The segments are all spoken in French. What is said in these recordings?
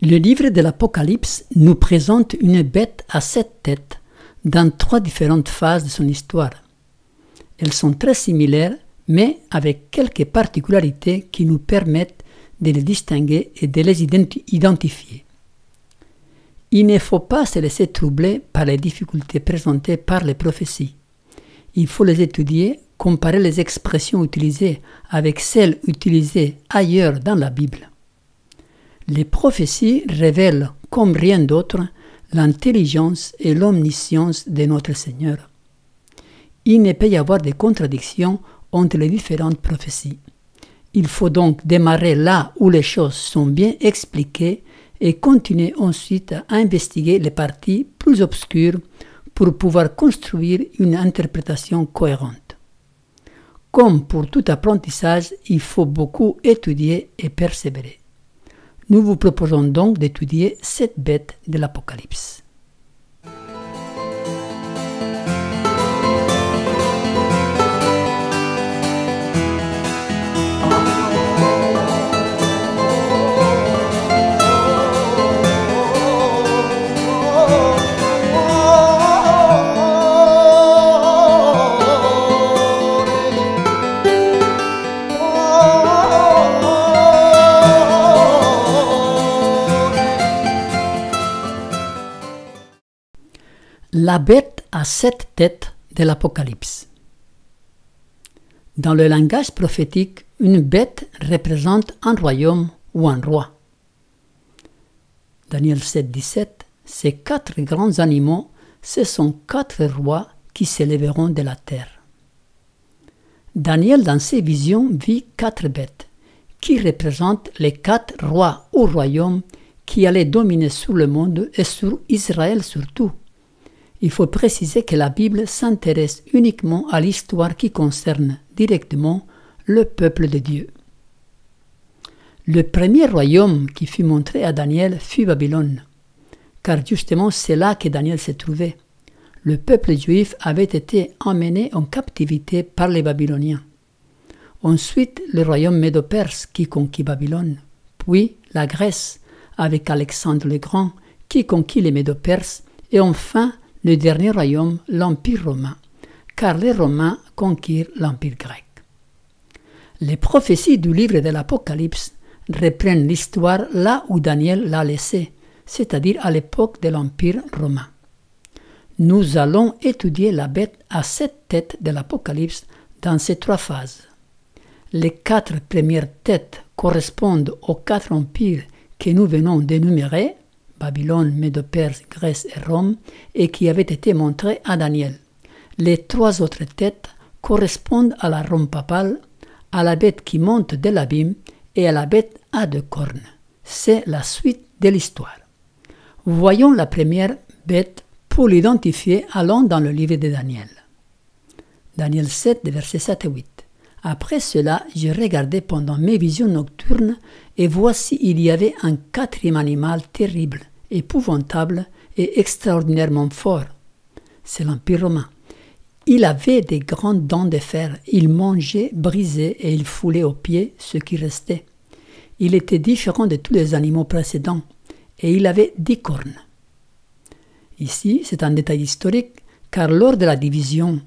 Le livre de l'Apocalypse nous présente une bête à sept têtes dans trois différentes phases de son histoire. Elles sont très similaires, mais avec quelques particularités qui nous permettent de les distinguer et de les identifier. Il ne faut pas se laisser troubler par les difficultés présentées par les prophéties. Il faut les étudier, comparer les expressions utilisées avec celles utilisées ailleurs dans la Bible. Les prophéties révèlent, comme rien d'autre, l'intelligence et l'omniscience de notre Seigneur. Il ne peut y avoir de contradictions entre les différentes prophéties. Il faut donc démarrer là où les choses sont bien expliquées et continuer ensuite à investiguer les parties plus obscures pour pouvoir construire une interprétation cohérente. Comme pour tout apprentissage, il faut beaucoup étudier et persévérer. Nous vous proposons donc d'étudier cette bête de l'Apocalypse. la bête à sept têtes de l'Apocalypse. Dans le langage prophétique, une bête représente un royaume ou un roi. Daniel 7, 17, ces quatre grands animaux, ce sont quatre rois qui s'élèveront de la terre. Daniel, dans ses visions, vit quatre bêtes, qui représentent les quatre rois ou royaumes qui allaient dominer sur le monde et sur Israël surtout. Il faut préciser que la Bible s'intéresse uniquement à l'histoire qui concerne directement le peuple de Dieu. Le premier royaume qui fut montré à Daniel fut Babylone, car justement c'est là que Daniel se trouvait. Le peuple juif avait été emmené en captivité par les Babyloniens. Ensuite le royaume médo-perse qui conquit Babylone, puis la Grèce avec Alexandre le Grand qui conquit les Médo-Perses, et enfin le dernier royaume, l'Empire romain, car les Romains conquirent l'Empire grec. Les prophéties du livre de l'Apocalypse reprennent l'histoire là où Daniel l'a laissée, c'est-à-dire à, l'époque de l'Empire romain. Nous allons étudier la bête à sept têtes de l'Apocalypse dans ces trois phases. Les quatre premières têtes correspondent aux quatre empires que nous venons d'énumérer Babylone, Médo-Perse, Grèce et Rome, et qui avait été montré à Daniel. Les trois autres têtes correspondent à la Rome papale, à la bête qui monte de l'abîme et à la bête à deux cornes. C'est la suite de l'histoire. Voyons la première bête pour l'identifier allons dans le livre de Daniel. Daniel 7, versets 7 et 8. Après cela, je regardais pendant mes visions nocturnes, et voici il y avait un quatrième animal terrible, épouvantable et extraordinairement fort. C'est l'Empire romain. Il avait des grandes dents de fer, il mangeait, brisait et il foulait aux pieds ce qui restait. Il était différent de tous les animaux précédents et il avait dix cornes. Ici, c'est un détail historique, car lors de la division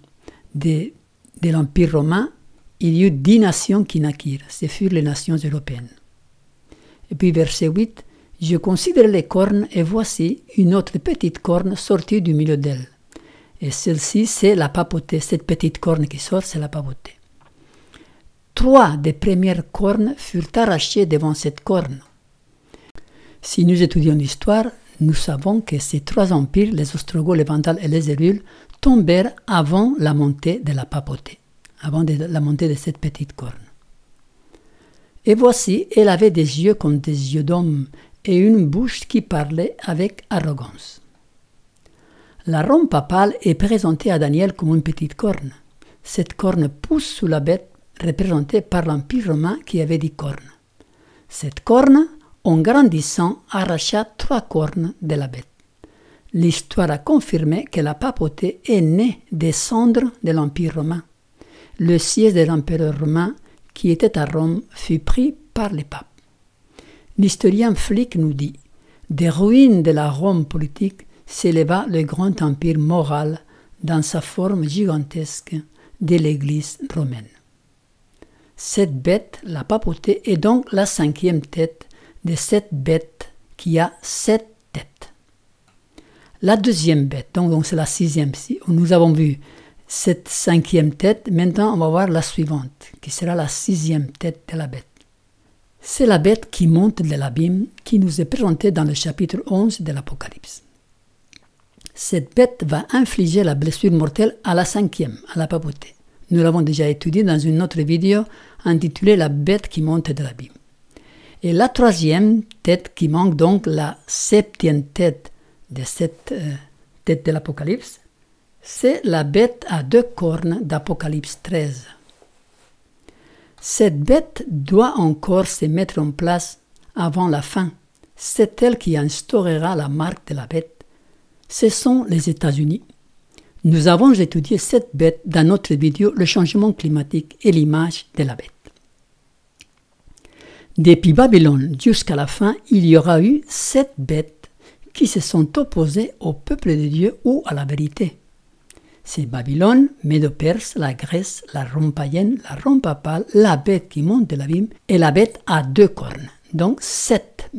de, de l'Empire romain, il y eut dix nations qui naquirent, ce furent les nations européennes. Et puis verset 8, je considère les cornes et voici une autre petite corne sortie du milieu d'elle. Et celle-ci, c'est la papauté. Cette petite corne qui sort, c'est la papauté. Trois des premières cornes furent arrachées devant cette corne. Si nous étudions l'histoire, nous savons que ces trois empires, les Ostrogoths, les Vandales et les Hérules, tombèrent avant la montée de la papauté, avant la montée de cette petite corne. Et voici, elle avait des yeux comme des yeux d'homme, et une bouche qui parlait avec arrogance. La ronde papale est présentée à Daniel comme une petite corne. Cette corne pousse sous la bête représentée par l'Empire romain qui avait dix cornes. Cette corne, en grandissant, arracha trois cornes de la bête. L'histoire a confirmé que la papauté est née des cendres de l'Empire romain. Le siège de l'empereur romain, qui était à Rome, fut pris par les papes. L'historien Flick nous dit Des ruines de la Rome politique s'éleva le grand empire moral dans sa forme gigantesque de l'Église romaine. Cette bête, la papauté, est donc la cinquième tête de cette bête qui a sept têtes. La deuxième bête, donc c'est la sixième, nous avons vu cette cinquième tête, maintenant on va voir la suivante, qui sera la sixième tête de la bête. C'est la bête qui monte de l'abîme qui nous est présentée dans le chapitre 11 de l'Apocalypse. Cette bête va infliger la blessure mortelle à la cinquième, à la papauté. Nous l'avons déjà étudié dans une autre vidéo intitulée La bête qui monte de l'abîme. Et la troisième tête qui manque donc la septième tête de cette euh, tête de l'Apocalypse, c'est la bête à deux cornes d'Apocalypse 13. Cette bête doit encore se mettre en place avant la fin. C'est elle qui instaurera la marque de la bête. Ce sont les États-Unis. Nous avons étudié cette bête dans notre vidéo Le changement climatique et l'image de la bête. Depuis Babylone jusqu'à la fin, il y aura eu sept bêtes qui se sont opposées au peuple de Dieu ou à la vérité c'est Babylone, médo la Grèce, la Rome la Rome la bête qui monte de l'abîme, et la bête à deux cornes, donc sept.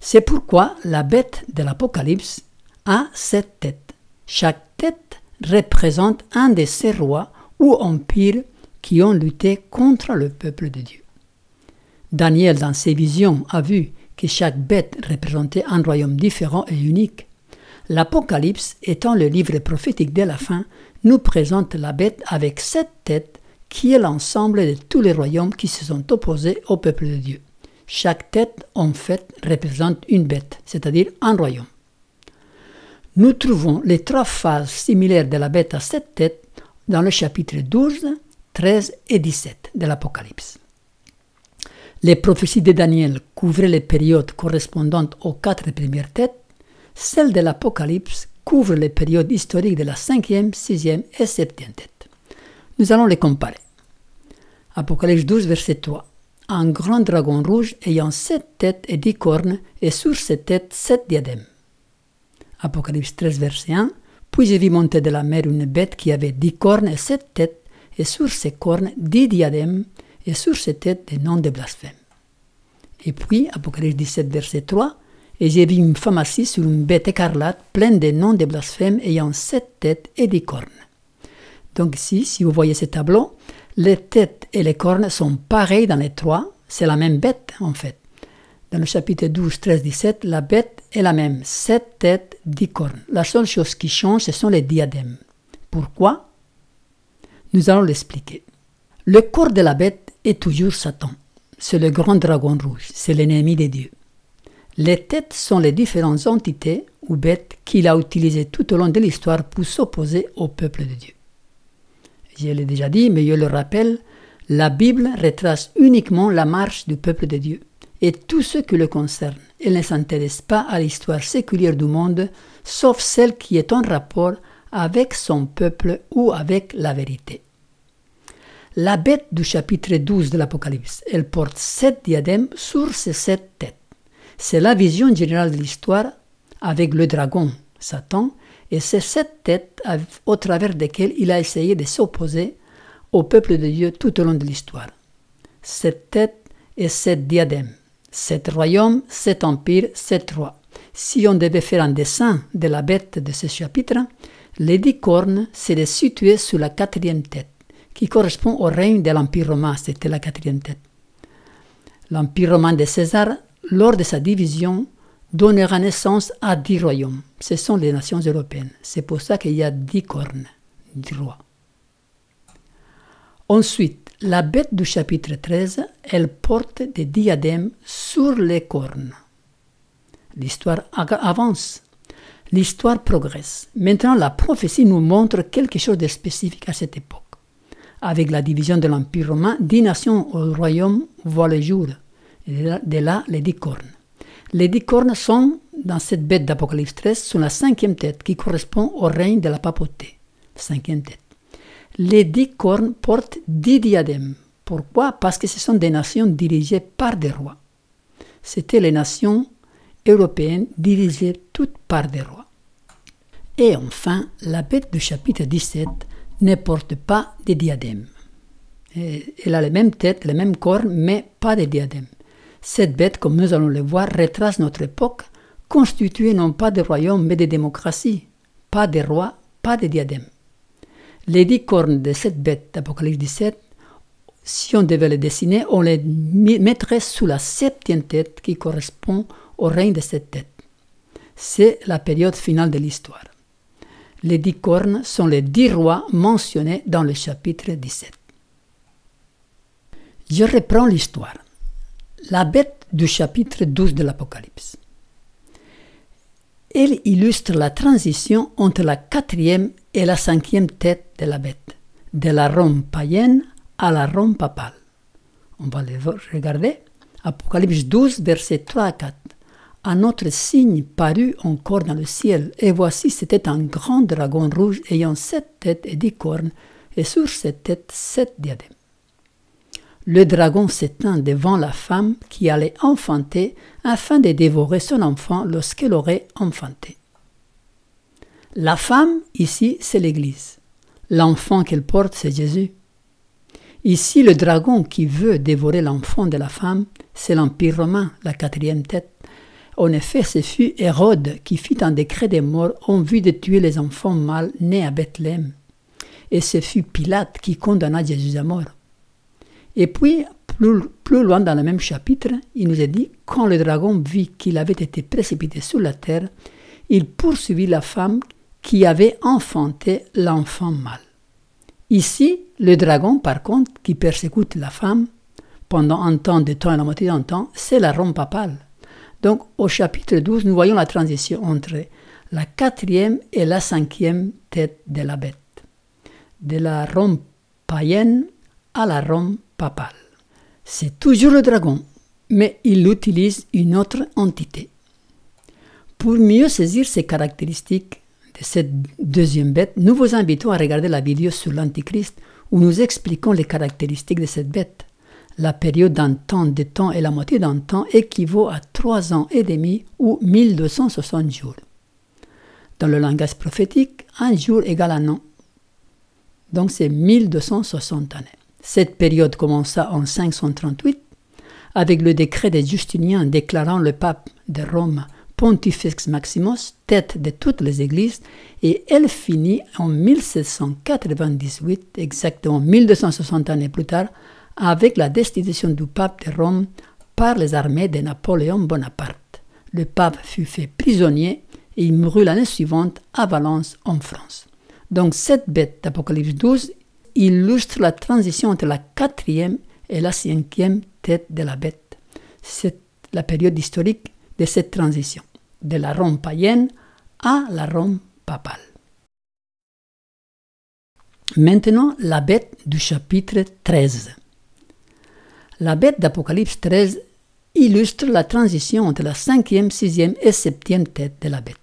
C'est pourquoi la bête de l'Apocalypse a sept têtes. Chaque tête représente un de ces rois ou empires qui ont lutté contre le peuple de Dieu. Daniel, dans ses visions, a vu que chaque bête représentait un royaume différent et unique. L'Apocalypse, étant le livre prophétique de la fin, nous présente la bête avec sept têtes, qui est l'ensemble de tous les royaumes qui se sont opposés au peuple de Dieu. Chaque tête, en fait, représente une bête, c'est-à-dire un royaume. Nous trouvons les trois phases similaires de la bête à sept têtes dans le chapitre 12, 13 et 17 de l'Apocalypse. Les prophéties de Daniel couvraient les périodes correspondantes aux quatre premières têtes, celle de l'Apocalypse couvre les périodes historiques de la 5e, 6e et 7e tête. Nous allons les comparer. Apocalypse 12, verset 3. Un grand dragon rouge ayant sept têtes et dix cornes, et sur ses têtes sept diadèmes. Apocalypse 13, verset 1. Puis j'ai vu monter de la mer une bête qui avait dix cornes et sept têtes, et sur ses cornes dix diadèmes, et sur ses têtes des noms de blasphème. Et puis, Apocalypse 17, verset 3, et j'ai vu une femme assise sur une bête écarlate pleine de noms de blasphèmes ayant sept têtes et des cornes. Donc ici, si vous voyez ce tableau, les têtes et les cornes sont pareilles dans les trois, c'est la même bête en fait. Dans le chapitre 12, 13, 17, la bête est la même, sept têtes, dix cornes. La seule chose qui change, ce sont les diadèmes. Pourquoi Nous allons l'expliquer. Le corps de la bête est toujours Satan. C'est le grand dragon rouge, c'est l'ennemi des dieux. Les têtes sont les différentes entités ou bêtes qu'il a utilisées tout au long de l'histoire pour s'opposer au peuple de Dieu. Je l'ai déjà dit, mais je le rappelle, la Bible retrace uniquement la marche du peuple de Dieu et tout ce qui le concerne. Elle ne s'intéresse pas à l'histoire séculière du monde, sauf celle qui est en rapport avec son peuple ou avec la vérité. La bête du chapitre 12 de l'Apocalypse, elle porte sept diadèmes sur ses sept têtes. C'est la vision générale de l'histoire avec le dragon, Satan, et c'est cette tête au travers desquelles il a essayé de s'opposer au peuple de Dieu tout au long de l'histoire. Cette tête et cette diadème, cet royaume, cet empire, cet roi. Si on devait faire un dessin de la bête de ce chapitre, les dix cornes seraient situées sous la quatrième tête, qui correspond au règne de l'Empire romain, c'était la quatrième tête. L'Empire romain de César lors de sa division, donnera naissance à dix royaumes. Ce sont les nations européennes. C'est pour ça qu'il y a dix cornes, dix rois. Ensuite, la bête du chapitre 13, elle porte des diadèmes sur les cornes. L'histoire avance, l'histoire progresse. Maintenant, la prophétie nous montre quelque chose de spécifique à cette époque. Avec la division de l'Empire romain, dix nations au royaume voient le jour de là les dix cornes. Les dix cornes sont, dans cette bête d'Apocalypse 13, sont la cinquième tête qui correspond au règne de la papauté. Cinquième tête. Les dix cornes portent dix diadèmes. Pourquoi Parce que ce sont des nations dirigées par des rois. C'était les nations européennes dirigées toutes par des rois. Et enfin, la bête du chapitre 17 ne porte pas de diadème. Elle a les mêmes têtes, les mêmes cornes, mais pas de diadème. Cette bête, comme nous allons le voir, retrace notre époque, constituée non pas de royaumes mais de démocraties, pas de rois, pas de diadèmes. Les dix cornes de cette bête d'Apocalypse 17, si on devait les dessiner, on les mettrait sous la septième tête qui correspond au règne de cette tête. C'est la période finale de l'histoire. Les dix cornes sont les dix rois mentionnés dans le chapitre 17. Je reprends l'histoire la bête du chapitre 12 de l'Apocalypse. Elle illustre la transition entre la quatrième et la cinquième tête de la bête, de la Rome païenne à la Rome papale. On va les regarder. Apocalypse 12, versets 3 à 4. Un autre signe parut encore dans le ciel, et voici c'était un grand dragon rouge ayant sept têtes et dix cornes, et sur cette tête sept diadèmes. Le dragon s'éteint devant la femme qui allait enfanter afin de dévorer son enfant lorsqu'elle aurait enfanté. La femme, ici, c'est l'Église. L'enfant qu'elle porte, c'est Jésus. Ici, le dragon qui veut dévorer l'enfant de la femme, c'est l'Empire romain, la quatrième tête. En effet, ce fut Hérode qui fit un décret des morts en vue de tuer les enfants mâles nés à Bethléem. Et ce fut Pilate qui condamna Jésus à mort. Et puis, plus, loin dans le même chapitre, il nous est dit Quand le dragon vit qu'il avait été précipité sur la terre, il poursuivit la femme qui avait enfanté l'enfant mâle. Ici, le dragon, par contre, qui persécute la femme pendant un temps de temps et la moitié d'un temps, c'est la Rome papale. Donc, au chapitre 12, nous voyons la transition entre la quatrième et la cinquième tête de la bête, de la Rome païenne à la Rome Papal, C'est toujours le dragon, mais il utilise une autre entité. Pour mieux saisir ces caractéristiques de cette deuxième bête, nous vous invitons à regarder la vidéo sur l'Antichrist où nous expliquons les caractéristiques de cette bête. La période d'un temps de temps et la moitié d'un temps équivaut à trois ans et demi ou 1260 jours. Dans le langage prophétique, un jour égale un an. Donc c'est 1260 années. Cette période commença en 538 avec le décret des Justiniens déclarant le pape de Rome Pontifex Maximus, tête de toutes les églises, et elle finit en 1798, exactement 1260 années plus tard, avec la destitution du pape de Rome par les armées de Napoléon Bonaparte. Le pape fut fait prisonnier et il mourut l'année suivante à Valence, en France. Donc cette bête d'Apocalypse 12 illustre la transition entre la quatrième et la cinquième tête de la bête. C'est la période historique de cette transition, de la Rome païenne à la Rome papale. Maintenant, la bête du chapitre 13. La bête d'Apocalypse 13 illustre la transition entre la cinquième, sixième et septième tête de la bête.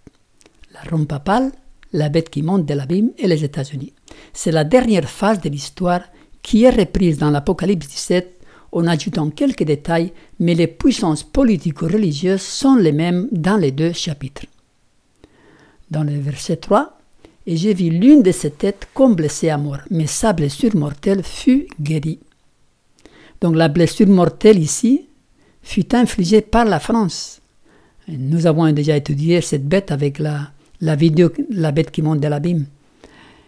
La Rome papale, la bête qui monte de l'abîme et les États-Unis. C'est la dernière phase de l'histoire qui est reprise dans l'Apocalypse 17 en ajoutant quelques détails, mais les puissances politico-religieuses sont les mêmes dans les deux chapitres. Dans le verset 3, et j'ai vu l'une de ses têtes comme blessée à mort, mais sa blessure mortelle fut guérie. Donc la blessure mortelle ici fut infligée par la France. Nous avons déjà étudié cette bête avec la, la vidéo La bête qui monte de l'abîme.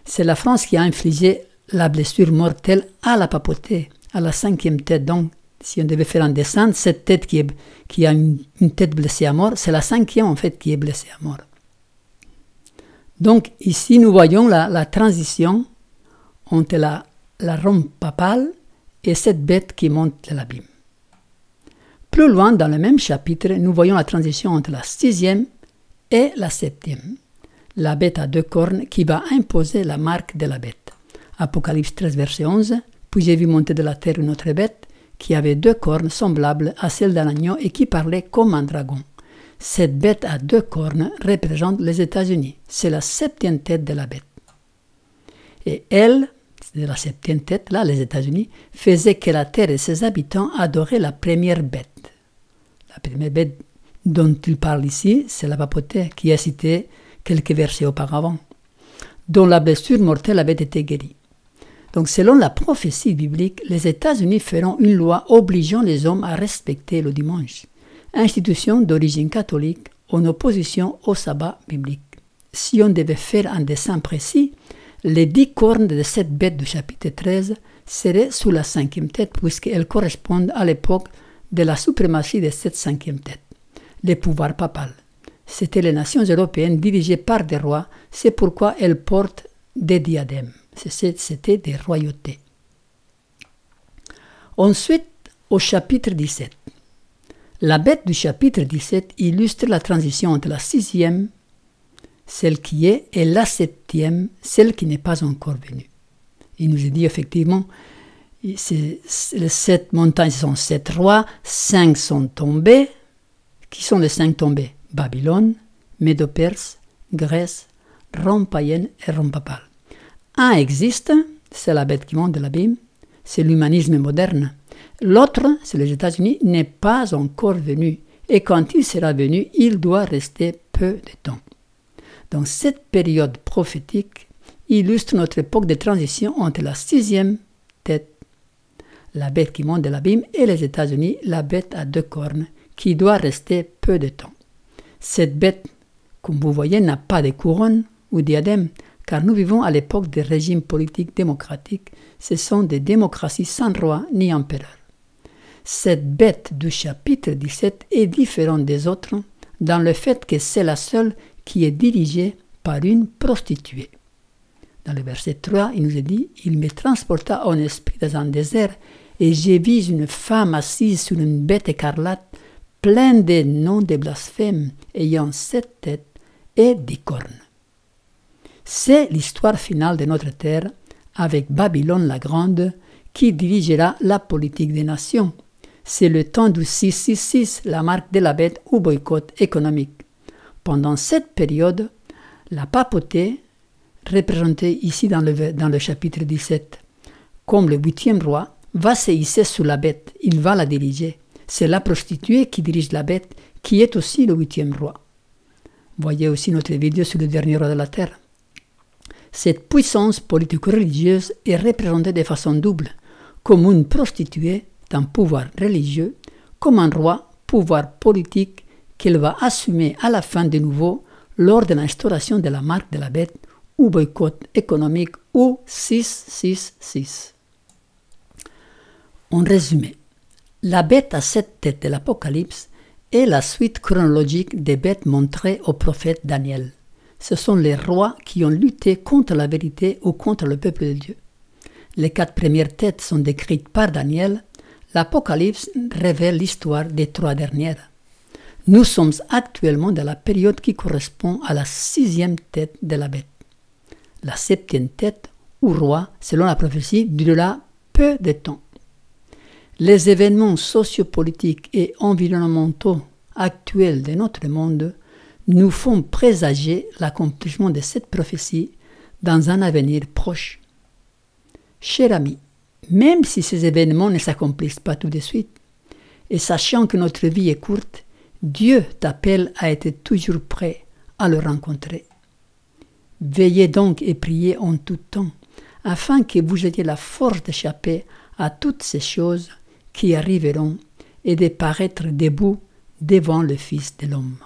C'est la France qui a infligé la blessure mortelle à la papauté, à la cinquième tête. Donc, si on devait faire un dessin, cette tête qui, a une, tête blessée à mort, c'est la cinquième en fait qui est blessée à mort. Donc ici, nous voyons la, transition entre la, la papale et cette bête qui monte de l'abîme. Plus loin, dans le même chapitre, nous voyons la transition entre la sixième et la septième la bête à deux cornes qui va imposer la marque de la bête. Apocalypse 13, verset 11. Puis j'ai vu monter de la terre une autre bête qui avait deux cornes semblables à celles d'un agneau et qui parlait comme un dragon. Cette bête à deux cornes représente les États-Unis. C'est la septième tête de la bête. Et elle, de la septième tête, là, les États-Unis, faisait que la terre et ses habitants adoraient la première bête. La première bête dont il parle ici, c'est la papauté qui est cité: quelques versets auparavant, dont la blessure mortelle avait été guérie. Donc selon la prophétie biblique, les États-Unis feront une loi obligeant les hommes à respecter le dimanche, institution d'origine catholique en opposition au sabbat biblique. Si on devait faire un dessin précis, les dix cornes de cette bête du chapitre 13 seraient sous la cinquième tête puisqu'elles correspondent à l'époque de la suprématie de cette cinquième tête, les pouvoirs papales. C'était les nations européennes dirigées par des rois, c'est pourquoi elles portent des diadèmes. C'était des royautés. Ensuite, au chapitre 17. La bête du chapitre 17 illustre la transition entre la sixième, celle qui est, et la septième, celle qui n'est pas encore venue. Il nous est dit effectivement, les sept montagnes sont sept rois, cinq sont tombés. Qui sont les cinq tombés Babylone, Médo-Perse, Grèce, Rome païenne et Rome papale. Un existe, c'est la bête qui monte de l'abîme, c'est l'humanisme moderne. L'autre, c'est les États-Unis, n'est pas encore venu. Et quand il sera venu, il doit rester peu de temps. Donc cette période prophétique illustre notre époque de transition entre la sixième tête, la bête qui monte de l'abîme, et les États-Unis, la bête à deux cornes, qui doit rester peu de temps. Cette bête, comme vous voyez, n'a pas de couronne ou diadème, car nous vivons à l'époque des régimes politiques démocratiques. Ce sont des démocraties sans roi ni empereur. Cette bête du chapitre 17 est différente des autres dans le fait que c'est la seule qui est dirigée par une prostituée. Dans le verset 3, il nous est dit Il me transporta en esprit dans un désert, et j'ai vu une femme assise sur une bête écarlate plein de noms de blasphèmes ayant sept têtes et dix cornes. C'est l'histoire finale de notre terre avec Babylone la Grande qui dirigera la politique des nations. C'est le temps du 666, la marque de la bête ou boycott économique. Pendant cette période, la papauté, représentée ici dans le, dans le chapitre 17, comme le huitième roi, va se hisser sur la bête, il va la diriger c'est la prostituée qui dirige la bête, qui est aussi le huitième roi. Voyez aussi notre vidéo sur le dernier roi de la Terre. Cette puissance politico-religieuse est représentée de façon double, comme une prostituée d'un pouvoir religieux, comme un roi, pouvoir politique, qu'elle va assumer à la fin de nouveau lors de l'instauration de la marque de la bête ou boycott économique ou 666. En résumé, la bête à sept têtes de l'Apocalypse est la suite chronologique des bêtes montrées au prophète Daniel. Ce sont les rois qui ont lutté contre la vérité ou contre le peuple de Dieu. Les quatre premières têtes sont décrites par Daniel. L'Apocalypse révèle l'histoire des trois dernières. Nous sommes actuellement dans la période qui correspond à la sixième tête de la bête. La septième tête, ou roi, selon la prophétie, durera peu de temps les événements sociopolitiques et environnementaux actuels de notre monde nous font présager l'accomplissement de cette prophétie dans un avenir proche. Cher ami, même si ces événements ne s'accomplissent pas tout de suite, et sachant que notre vie est courte, Dieu t'appelle à être toujours prêt à le rencontrer. Veillez donc et priez en tout temps, afin que vous ayez la force d'échapper à toutes ces choses qui arriveront et de paraître debout devant le Fils de l'homme.